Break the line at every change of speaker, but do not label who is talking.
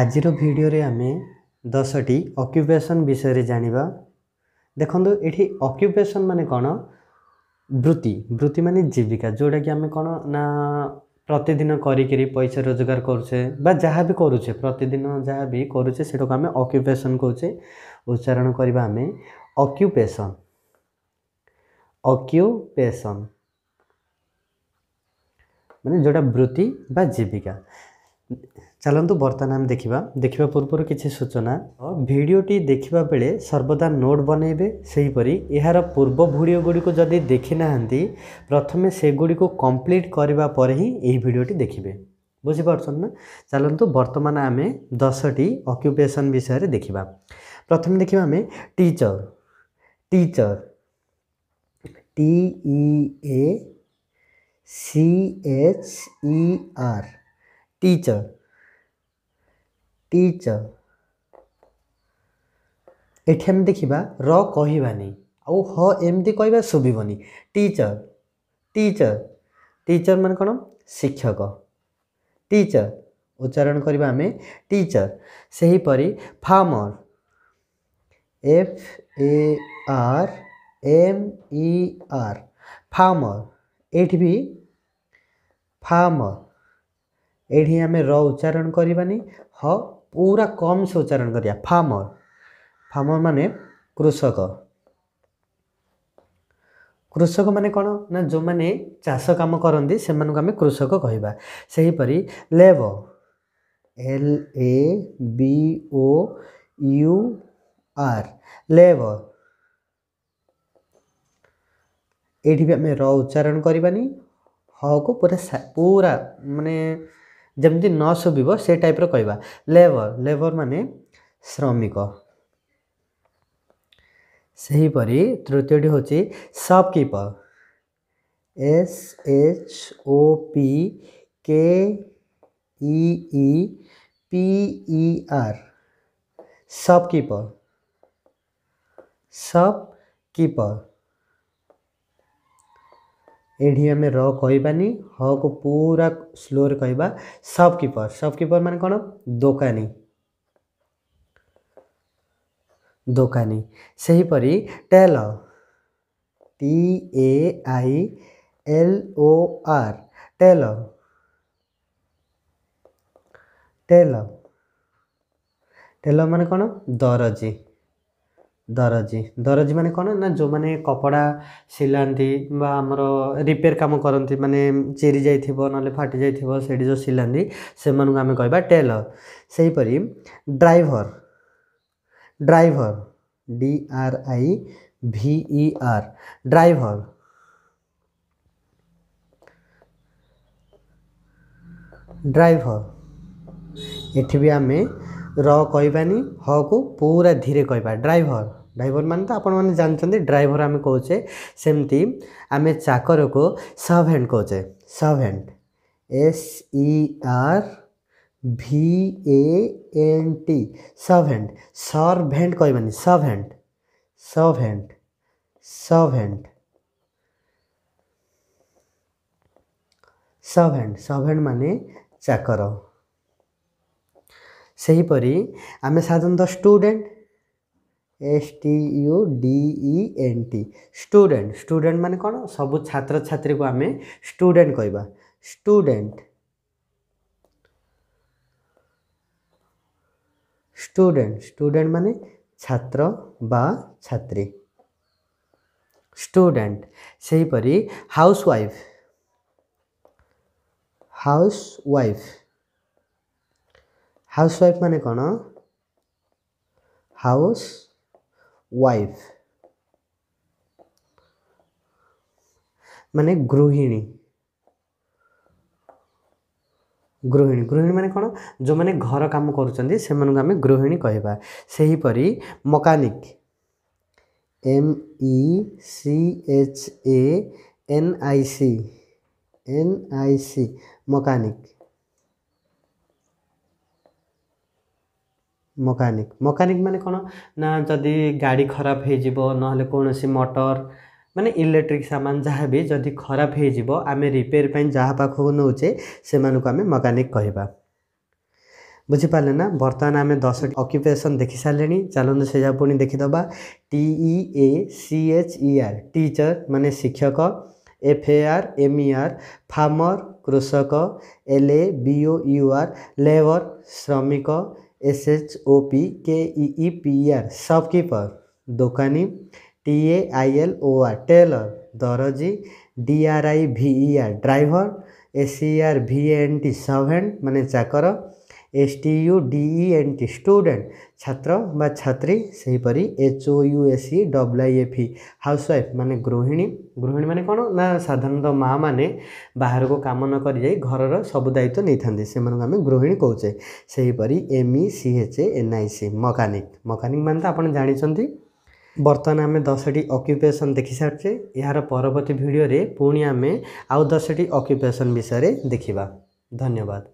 ଆଜିର ଭିଡ଼ିଓରେ ଆମେ ଦଶଟି ଅକ୍ୟୁପେସନ୍ ବିଷୟରେ ଜାଣିବା ଦେଖନ୍ତୁ ଏଠି ଅକ୍ୟୁପେସନ୍ ମାନେ କ'ଣ ବୃତ୍ତି ବୃତ୍ତି ମାନେ ଜୀବିକା ଯେଉଁଟାକି ଆମେ କ'ଣ ନା ପ୍ରତିଦିନ କରିକିରି ପଇସା ରୋଜଗାର କରୁଛେ ବା ଯାହା ବି କରୁଛେ ପ୍ରତିଦିନ ଯାହା ବି କରୁଛେ ସେଟାକୁ ଆମେ ଅକ୍ୟୁପେସନ୍ କହୁଛେ ଉଚ୍ଚାରଣ କରିବା ଆମେ ଅକ୍ୟୁପେସନ୍ ଅକ୍ୟୁପେସନ୍ ମାନେ ଯେଉଁଟା ବୃତ୍ତି ବା ଜୀବିକା ଚାଲନ୍ତୁ ବର୍ତ୍ତମାନ ଆମେ ଦେଖିବା ଦେଖିବା ପୂର୍ବରୁ କିଛି ସୂଚନା ଭିଡ଼ିଓଟି ଦେଖିବା ବେଳେ ସର୍ବଦା ନୋଟ୍ ବନେଇବେ ସେହିପରି ଏହାର ପୂର୍ବ ଭିଡ଼ିଓ ଗୁଡ଼ିକୁ ଯଦି ଦେଖିନାହାନ୍ତି ପ୍ରଥମେ ସେଗୁଡ଼ିକୁ କମ୍ପ୍ଲିଟ୍ କରିବା ପରେ ହିଁ ଏହି ଭିଡ଼ିଓଟି ଦେଖିବେ ବୁଝିପାରୁଛନ୍ତି ନା ଚାଲନ୍ତୁ ବର୍ତ୍ତମାନ ଆମେ ଦଶଟି ଅକ୍ୟୁପେସନ୍ ବିଷୟରେ ଦେଖିବା ପ୍ରଥମେ ଦେଖିବା ଆମେ teacher teacher T E A C H E R teacher teacher ଏଠି ଆମେ ଦେଖିବା ର କହିବାନି ଆଉ ହ ଏମିତି କହିବା ଶୁଭିବନି ଟିଚର ଟିଚର ଟିଚର ମାନେ କ'ଣ ଶିକ୍ଷକ ଟିଚର ଉଚ୍ଚାରଣ କରିବା ଆମେ ଟିଚର ସେହିପରି ଫାର୍ମର ଏଫ୍ ଏ ଆର୍ ଏମ୍ ଇ ଆର୍ ଫାର୍ମର ଏଇଠି ବି ଫାର୍ମର ଏଇଠି ଆମେ ର ଉଚ୍ଚାରଣ କରିବାନି ହ ପୁରା କମ୍ ସେ ଉଚ୍ଚାରଣ କରିବା ଫାର୍ମର ଫାର୍ମର ମାନେ କୃଷକ କୃଷକମାନେ କ'ଣ ନା ଯେଉଁମାନେ ଚାଷ କାମ କରନ୍ତି ସେମାନଙ୍କୁ ଆମେ କୃଷକ କହିବା ସେହିପରି labour L A B O U R labour ଏଇଠି ବି ଆମେ ର ଉଚ୍ଚାରଣ କରିବାନି ହକୁ ପୁରା ପୁରା ମାନେ जमी न शुभ से टाइप कह लेबर लेबर मान श्रमिक से हीपरी तृतीय हूँ सपकीपर S H O P K E P R सबकिपर सबकिपर एठी आम र कहानी ह को पूरा स्लो कह सबकिपर सबकिपर मान कौन दोकानी दोकानी से हीपरि tailor T A I L O R tailor tailor tailor मान कौन दरजी ଦରଜି ଦରଜି ମାନେ କ'ଣ ନା ଯେଉଁମାନେ କପଡ଼ା ସିଲାନ୍ତି ବା ଆମର ରିପେୟାର କାମ କରନ୍ତି ମାନେ ଚିରି ଯାଇଥିବ ନହେଲେ ଫାଟି ଯାଇଥିବ ସେଇଠି ଯେଉଁ ସିଲାନ୍ତି ସେମାନଙ୍କୁ ଆମେ କହିବା ଟେଲର ସେହିପରି driver driver D R I V E R driver driver ଏଠି ବି ଆମେ ର କହିବାନି ହକୁ ପୁରା ଧୀରେ କହିବା ଡ୍ରାଇଭର ଡ୍ରାଇଭର ମାନେ ତ ଆପଣମାନେ ଜାଣିଛନ୍ତି ଡ୍ରାଇଭର ଆମେ କହୁଛେ ସେମିତି ଆମେ ଚାକରକୁ ସର୍ଭେଣ୍ଟ କହୁଛେ servant S E R V A N T servant servant କହିବାନି servant servant servant servant servant ମାନେ ଚାକର ସେହିପରି ଆମେ ସାଧାରଣତଃ student S T U D E N T student student ମାନେ କ'ଣ ସବୁ ଛାତ୍ରଛାତ୍ରୀକୁ ଆମେ ଷ୍ଟୁଡ଼େଣ୍ଟ କହିବା ଷ୍ଟୁଡ଼େଣ୍ଟ ଷ୍ଟୁଡ଼େଣ୍ଟ ଷ୍ଟୁଡ଼େଣ୍ଟ ମାନେ ଛାତ୍ର ବା ଛାତ୍ରୀ ଷ୍ଟୁଡ଼େଣ୍ଟ ସେହିପରି housewife housewife housewife ମାନେ କ'ଣ ହାଉସ୍ ୱାଇଫ୍ ମାନେ ଗୃହିଣୀ ଗୃହିଣୀ ଗୃହିଣୀ ମାନେ କ'ଣ ଯେଉଁମାନେ ଘର କାମ କରୁଛନ୍ତି ସେମାନଙ୍କୁ ଆମେ ଗୃହିଣୀ କହିବା ସେହିପରି mechanic M E C H A N I C N I C mechanic mechanic mechanic ମାନେ କ'ଣ ନା ଯଦି ଗାଡ଼ି ଖରାପ ହେଇଯିବ ନହେଲେ କୌଣସି ମଟର୍ ମାନେ ଇଲେକ୍ଟ୍ରିକ୍ ସାମାନ ଯାହା ବି ଯଦି ଖରାପ ହେଇଯିବ ଆମେ ରିପେୟାର୍ ପାଇଁ ଯାହା ପାଖକୁ ନେଉଛେ ସେମାନଙ୍କୁ ଆମେ ମେକାନିକ୍ କହିବା ବୁଝିପାରିଲେ ନା ବର୍ତ୍ତମାନ ଆମେ ଦଶଟି ଅକ୍ୟୁପେସନ୍ ଦେଖିସାରିଲେଣି ଚାଲନ୍ତୁ ସେ ଯାହା ପୁଣି ଦେଖିଦେବା T E A C H E R teacher ମାନେ ଶିକ୍ଷକ एफएआर एमईआर फार्मर କୃଷକ L A B O U R labour ଶ୍ରମିକ S H O P K E E P R shopkeeper ଦୋକାନୀ T A I L O R tailor ଦରଜି D R I V E R driver A C R V A N T servant ମାନେ ଚାକର S T U D E N T student ଛାତ୍ର ବା ଛାତ୍ରୀ ସେହିପରି H O U S C W I F E housewife ମାନେ ଗୃହିଣୀ ଗୃହିଣୀ ମାନେ କ'ଣ ନା ସାଧାରଣତଃ ମାଆମାନେ ବାହାରକୁ କାମ ନ କରିଯାଇ ଘରର ସବୁ ଦାୟିତ୍ୱ ନେଇଥାନ୍ତି ସେମାନଙ୍କୁ ଆମେ ଗୃହିଣୀ କହୁଛେ ସେହିପରି M E C H N I C mechanic mechanic ମାନେ ତ ଆପଣ ଜାଣିଛନ୍ତି ବର୍ତ୍ତମାନ ଆମେ ଦଶଟି ଅକ୍ୟୁପେସନ୍ ଦେଖିସାରିଛେ ଏହାର ପରବର୍ତ୍ତୀ ଭିଡ଼ିଓରେ ପୁଣି ଆମେ ଆଉ ଦଶଟି ଅକ୍ୟୁପେସନ୍ ବିଷୟରେ ଦେଖିବା ଧନ୍ୟବାଦ